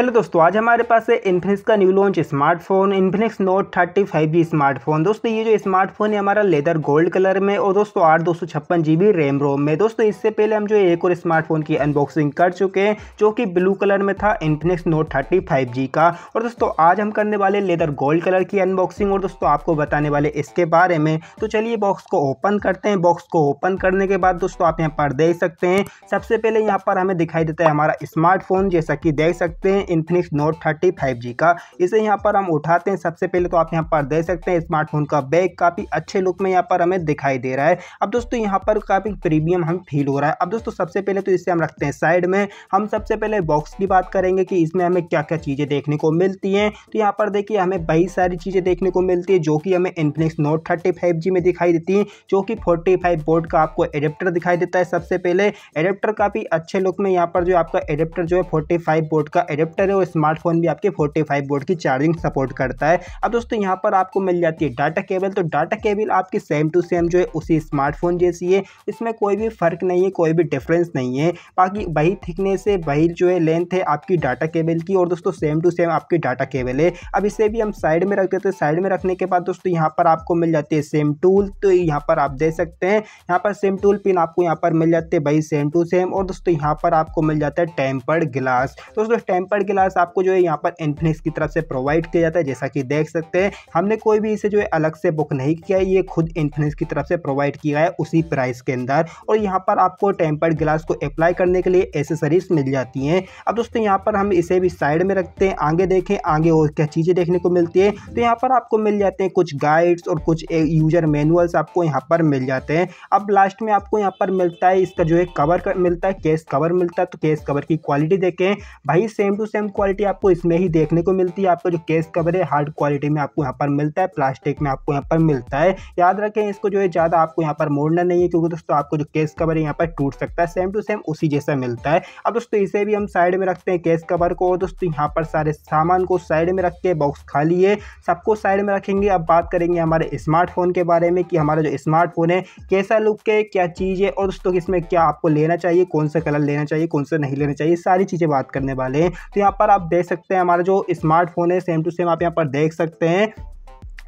hello दोस्तों आज हमारे पास है इन्फिनिक्स का new launch smartphone Infinix note thirty five G smartphone दोस्तों ये जो स्मार्टफोन है हमारा लेदर गोल्ड कलर में और दोस्तों आठ दो सौ छप्पन जी बी रैम रोम में दोस्तों इससे पहले हम जो एक और स्मार्टफोन की अनबॉक्सिंग कर चुके हैं जो कि ब्लू कलर में था Infinix note thirty five G का और दोस्तों आज हम करने वाले लेदर गोल्ड कलर की अनबॉक्सिंग और दोस्तों आपको बताने वाले इसके बारे में तो चलिए बॉक्स को ओपन करते हैं बॉक्स को ओपन करने के बाद दोस्तों आप यहाँ पर देख सकते हैं सबसे पहले यहाँ पर हमें दिखाई देता है हमारा स्मार्टफोन जैसा कि देख सकते हैं Infinix note thirty five G का इसे यहाँ पर हम उठाते हैं सबसे पहले तो आप यहाँ पर देख सकते हैं स्मार्टफोन का बैग काफ़ी अच्छे लुक में यहाँ पर हमें दिखाई दे रहा है अब दोस्तों यहाँ पर काफ़ी प्रीमियम हम फील हो रहा है अब दोस्तों सबसे पहले तो इसे हम रखते हैं साइड में हम सबसे पहले बॉक्स की बात करेंगे कि इसमें हमें क्या क्या चीज़ें देखने को मिलती हैं तो यहाँ पर देखिए हमें बड़ी सारी चीज़ें देखने को मिलती है जो कि हमें इन्फिनिक्स नोट थर्टी में दिखाई देती हैं जो कि फोर्टी बोर्ड का आपको एडेप्टर दिखाई देता है सबसे पहले एडेप्टर काफ़ी अच्छे लुक में यहाँ पर जो आपका एडेप्टर जो है फोर्टी बोर्ड का एडेप्टर एडेप्टर है और स्मार्टफोन भी आपके 45 बोर्ड की चार्जिंग सपोर्ट करता है अब दोस्तों यहाँ पर आपको मिल जाती है डाटा केबल तो डाटा केबल आपकी सेम टू सेम जो है उसी स्मार्टफोन जैसी है इसमें कोई भी फ़र्क नहीं है कोई भी डिफरेंस नहीं है बाकी वही थिकनेस है वही जो है लेंथ है आपकी डाटा केबल की और दोस्तों सेम टू सेम आपकी डाटा केबल है अब इसे भी हम साइड में रख देते हैं साइड तो में रखने के बाद दोस्तों यहाँ पर आपको मिल जाती है सेम टूल तो यहाँ पर आप दे सकते हैं यहाँ पर सेम टूल पिन आपको यहाँ पर मिल जाते हैं भाई सेम टू सेम और दोस्तों यहाँ पर आपको मिल जाता है टेम्पर्ड ग्लास दोस्तों टेम्पर्ड थर्ड गिलास आपको जो है यहाँ पर इन्फिनिक्स की तरफ से प्रोवाइड किया जाता है जैसा कि देख सकते हैं हमने कोई भी इसे जो है अलग से बुक नहीं किया ये खुद इन्फिनिक्स की तरफ से प्रोवाइड किया है उसी प्राइस के अंदर और यहाँ पर आपको टेम्पर्ड ग्लास को अप्लाई करने के लिए एसेसरीज मिल जाती हैं अब दोस्तों यहाँ पर हम इसे भी साइड में रखते हैं आगे देखें आगे और क्या चीज़ें देखने को मिलती है तो यहाँ पर आपको मिल जाते हैं कुछ गाइड्स और कुछ यूजर मैनुअल्स आपको यहाँ पर मिल जाते हैं अब लास्ट में आपको यहाँ पर मिलता है इसका जो है कवर मिलता है केस कवर मिलता है तो केस कवर की क्वालिटी देखें भाई सेम टू सेम क्वालिटी आपको इसमें ही देखने को मिलती है आपको जो केस कवर है हार्ड क्वालिटी में आपको यहाँ पर मिलता है प्लास्टिक में आपको यहाँ पर मिलता है याद रखें इसको जो है ज़्यादा आपको यहाँ पर मोड़ना नहीं है क्योंकि दोस्तों आपको जो केस कवर है यहाँ पर टूट सकता है सेम टू सेम उसी जैसा मिलता है अब दोस्तों इसे भी हम साइड में रखते हैं केस कवर को दोस्तों यहाँ पर सारे सामान को साइड में रख के बॉक्स खाली है सबको साइड में रखेंगे अब बात करेंगे हमारे स्मार्टफोन के बारे में कि हमारा जो स्मार्टफोन है कैसा लुक है क्या चीज़ है और दोस्तों इसमें क्या आपको लेना चाहिए कौन सा कलर लेना चाहिए कौन सा नहीं लेना चाहिए सारी चीज़ें बात करने वाले हैं तो यहाँ पर आप देख सकते हैं हमारा जो स्मार्टफोन है सेम टू सेम आप यहाँ पर देख सकते हैं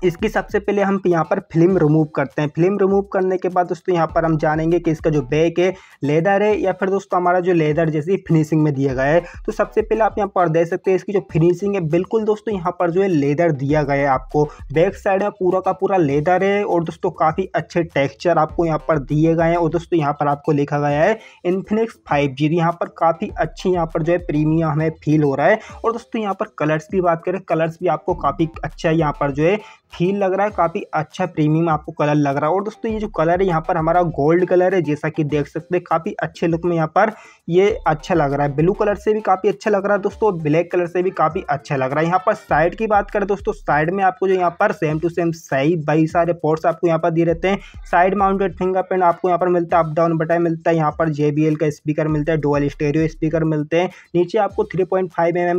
इसकी सबसे पहले हम यहाँ पर फिल्म रिमूव करते हैं फिल्म रिमूव करने के बाद दोस्तों यहाँ पर हम जानेंगे कि इसका जो बैक है लेदर है या फिर दोस्तों हमारा जो लेदर जैसी फिनिशिंग में दिया गया है तो सबसे पहले आप यहाँ पर देख सकते हैं इसकी जो फिनिशिंग है बिल्कुल दोस्तों यहाँ पर जो है लेदर दिया गया है आपको बैक साइड में पूरा का पूरा लेदर है और दोस्तों काफ़ी अच्छे टेक्स्चर आपको यहाँ पर दिए गए हैं और दोस्तों यहाँ पर आपको लिखा गया है इन्फिनिक्स फाइव जी यहाँ पर काफ़ी अच्छी यहाँ पर जो है प्रीमियम हमें फील हो रहा है और दोस्तों यहाँ पर कलर्स की बात करें कलर्स भी आपको काफ़ी अच्छा यहाँ पर जो है फील लग रहा है काफ़ी अच्छा प्रीमियम आपको कलर लग रहा है और दोस्तों ये जो कलर है यहाँ पर हमारा गोल्ड कलर है जैसा कि देख सकते हैं काफ़ी अच्छे लुक में यहाँ पर ये अच्छा लग रहा है ब्लू कलर से भी काफ़ी अच्छा लग रहा है दोस्तों ब्लैक कलर से भी काफ़ी अच्छा लग रहा है यहाँ पर साइड की बात करें दोस्तों साइड में आपको जो यहाँ पर सेम टू सेम सही बाई सारे पोर्ट्स आपको यहाँ पर दिए रहते हैं साइड माउंटेड फिंगरप्रिंट आपको यहाँ पर मिलता है अप डाउन बटन मिलता है यहाँ पर जे का स्पीकर मिलता है डोअल स्टेरियो स्पीकर मिलते हैं नीचे आपको थ्री पॉइंट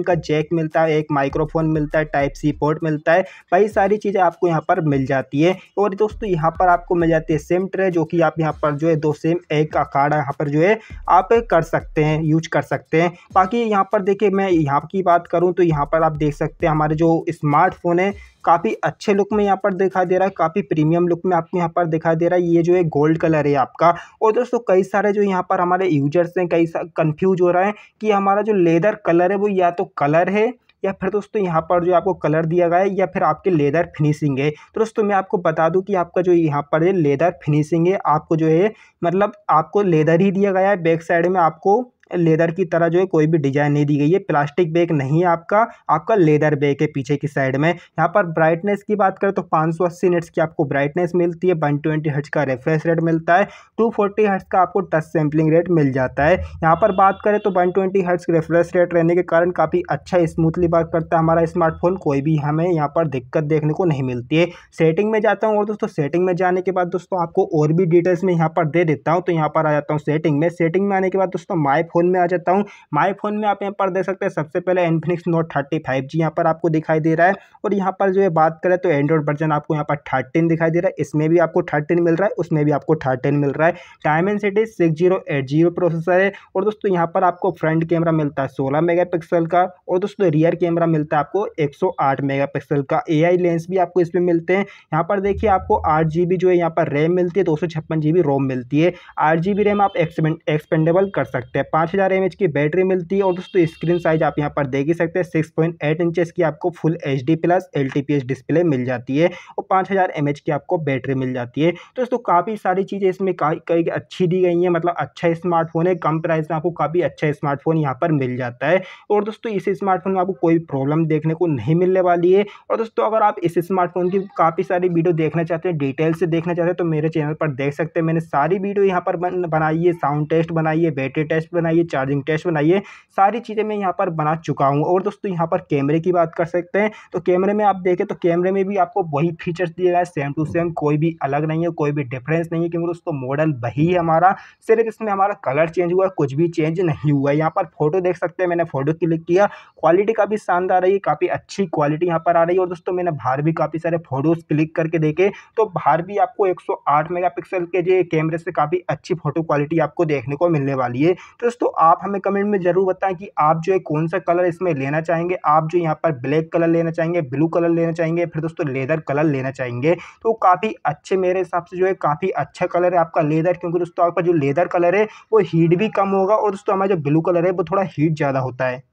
का जैक मिलता है एक माइक्रोफोन मिलता है टाइप सी पोर्ट मिलता है कई सारी चीज़ें आपको यहाँ पर मिल जाती है और दोस्तों यहाँ पर आपको मिल जाती है सेम ट्रे जो कि आप यहाँ पर जो है दो सेम एक का कार्ड यहाँ पर जो है आप कर सकते हैं यूज कर सकते हैं बाकी यहाँ पर देखिए मैं यहाँ की बात करूँ तो यहाँ पर आप देख सकते हैं हमारे जो स्मार्टफोन है काफ़ी अच्छे लुक में यहाँ पर दिखाई दे रहा है काफ़ी प्रीमियम लुक में आपको यहाँ पर दिखाई दे रहा है ये जो है गोल्ड कलर है आपका और दोस्तों कई सारे जो यहाँ पर हमारे यूजर्स हैं कई कन्फ्यूज हो रहे हैं कि हमारा जो लेदर कलर है वो या तो कलर है या फिर दोस्तों यहाँ पर जो आपको कलर दिया गया है या फिर आपके लेदर फिनिशिंग है तो दोस्तों मैं आपको बता दूँ कि आपका जो यहाँ पर लेदर फिनिशिंग है आपको जो है मतलब आपको लेदर ही दिया गया है बैक साइड में आपको लेदर की तरह जो है कोई भी डिजाइन नहीं दी गई है प्लास्टिक बैग नहीं है आपका आपका लेदर बैग है पीछे की साइड में यहाँ पर ब्राइटनेस की बात करें तो पाँच सौ अस्सी की आपको ब्राइटनेस मिलती है वन ट्वेंटी हर्ट्स का रेफ्रेश रेट मिलता है टू फोर्टी हर्ट्स का आपको टच सैम्पलिंग रेट मिल जाता है यहाँ पर बात करें तो one twenty hertz refresh rate रहने के कारण काफ़ी अच्छा स्मूथली बात करता है हमारा स्मार्टफोन कोई भी हमें यहाँ पर दिक्कत देखने को नहीं मिलती है सेटिंग में जाता हूँ और दोस्तों सेटिंग में जाने के बाद दोस्तों आपको और भी डिटेल्स में यहाँ पर दे देता हूँ तो यहाँ पर आ जाता हूँ सेटिंग में सेटिंग में आने के बाद दोस्तों माई फ़ोन में आ जाता हूँ माई फ़ोन में आप यहाँ पर देख सकते हैं सबसे पहले Infinix note thirty five G यहाँ पर आपको दिखाई दे रहा है और यहाँ पर जो है बात करें तो एंड्रॉइड वर्जन आपको यहाँ पर थर्टीन दिखाई दे रहा है इसमें भी आपको थर्टीन मिल रहा है उसमें भी आपको थर्टीन मिल रहा है Dimensity six zero eight zero processor है और दोस्तों यहाँ पर आपको फ्रंट कैमरा मिलता है सोलह मेगा का और दोस्तों रियर कैमरा मिलता है आपको एक सौ आठ मेगापिक्सल का एआई लेंस भी आपको इसमें मिलते हैं यहाँ पर देखिए आपको आठ जीबी जो है यहाँ पर रैम मिलती है दो सौ छप्पन जीबी रोम मिलती है आठ जीबी रैम आप एक्सपेंडेबल कर सकते हैं पाँच हज़ार एम एच की बैटरी मिलती है और दोस्तों स्क्रीन साइज आप यहाँ पर देख ही सकते हैं सिक्स पॉइंट एट इंचेस की आपको full H D plus L T P S display मिल जाती है और पाँच हज़ार एम एच की आपको बैटरी मिल जाती है तो दोस्तों काफ़ी सारी चीज़ें इसमें कई अच्छी दी गई हैं मतलब अच्छा स्मार्टफोन है कम प्राइस में आपको काफ़ी अच्छा स्मार्टफोन यहाँ पर मिल जाता है और दोस्तों इस स्मार्टफोन में आपको कोई प्रॉब्लम देखने को नहीं मिलने वाली है और दोस्तों अगर आप इस स्मार्टफोन की काफ़ी सारी वीडियो देखना चाहते हैं डिटेल से देखना चाहते हैं तो मेरे चैनल पर देख सकते हैं मैंने सारी वीडियो यहाँ पर बनाई है साउंड टेस्ट बनाई है बैटरी टेस्ट बनाई बनाइए चार्जिंग टेस्ट बनाइए सारी चीज़ें मैं यहाँ पर बना चुका हूँ और दोस्तों यहाँ पर कैमरे की बात कर सकते हैं तो कैमरे में आप देखें तो कैमरे में भी आपको वही फीचर्स दिए गए सेम टू सेम कोई भी अलग नहीं है कोई भी डिफरेंस नहीं है क्योंकि दोस्तों मॉडल वही है हमारा सिर्फ इसमें हमारा कलर चेंज हुआ कुछ भी चेंज नहीं हुआ है यहाँ पर फोटो देख सकते हैं मैंने फोटो क्लिक किया क्वालिटी काफ़ी शानदार है काफ़ी अच्छी क्वालिटी यहाँ पर आ रही है और दोस्तों मैंने बाहर भी काफ़ी सारे फोटोज़ क्लिक करके देखे तो बाहर भी आपको 108 मेगापिक्सल के जो कैमरे से काफ़ी अच्छी फोटो क्वालिटी आपको देखने को मिलने वाली है तो दोस्तों तो आप हमें कमेंट में ज़रूर बताएं कि आप जो है कौन सा कलर इसमें लेना चाहेंगे आप जो यहाँ पर ब्लैक कलर लेना चाहेंगे ब्लू कलर लेना चाहेंगे फिर दोस्तों लेदर कलर लेना चाहेंगे तो काफ़ी अच्छे मेरे हिसाब से जो है काफ़ी अच्छा कलर है आपका लेदर क्योंकि दोस्तों आपका जो लेदर कलर है वो हीट भी कम होगा और दोस्तों हमारा जो ब्लू कलर है वो थोड़ा हीट ज़्यादा होता है